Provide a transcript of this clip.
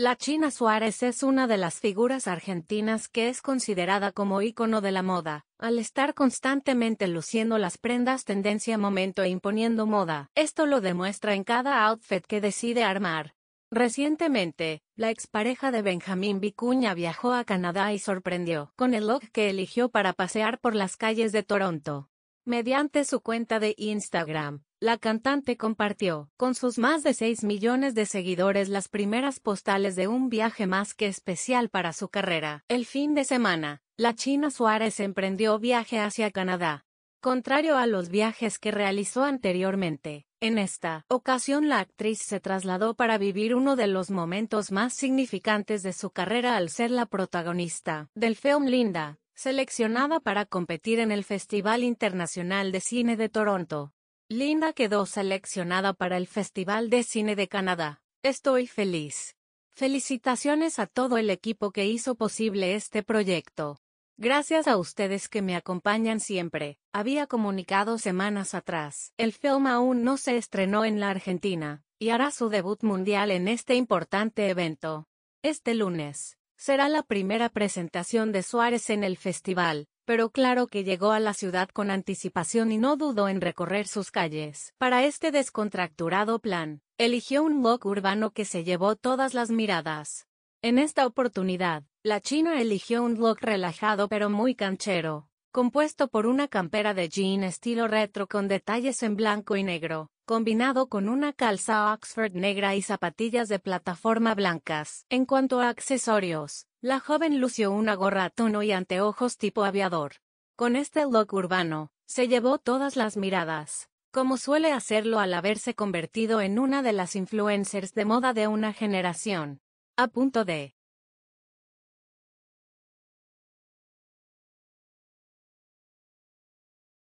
La China Suárez es una de las figuras argentinas que es considerada como ícono de la moda, al estar constantemente luciendo las prendas tendencia momento e imponiendo moda. Esto lo demuestra en cada outfit que decide armar. Recientemente, la expareja de Benjamín Vicuña viajó a Canadá y sorprendió con el look que eligió para pasear por las calles de Toronto. Mediante su cuenta de Instagram, la cantante compartió, con sus más de 6 millones de seguidores, las primeras postales de un viaje más que especial para su carrera. El fin de semana, la China Suárez emprendió viaje hacia Canadá. Contrario a los viajes que realizó anteriormente, en esta ocasión la actriz se trasladó para vivir uno de los momentos más significantes de su carrera al ser la protagonista del film Linda, seleccionada para competir en el Festival Internacional de Cine de Toronto. Linda quedó seleccionada para el Festival de Cine de Canadá. Estoy feliz. Felicitaciones a todo el equipo que hizo posible este proyecto. Gracias a ustedes que me acompañan siempre. Había comunicado semanas atrás. El film aún no se estrenó en la Argentina, y hará su debut mundial en este importante evento. Este lunes, será la primera presentación de Suárez en el festival, pero claro que llegó a la ciudad con anticipación y no dudó en recorrer sus calles. Para este descontracturado plan, eligió un look urbano que se llevó todas las miradas. En esta oportunidad, la china eligió un look relajado pero muy canchero, compuesto por una campera de jean estilo retro con detalles en blanco y negro, combinado con una calza Oxford negra y zapatillas de plataforma blancas. En cuanto a accesorios, la joven lució una gorra a tono y anteojos tipo aviador. Con este look urbano, se llevó todas las miradas, como suele hacerlo al haberse convertido en una de las influencers de moda de una generación. A punto de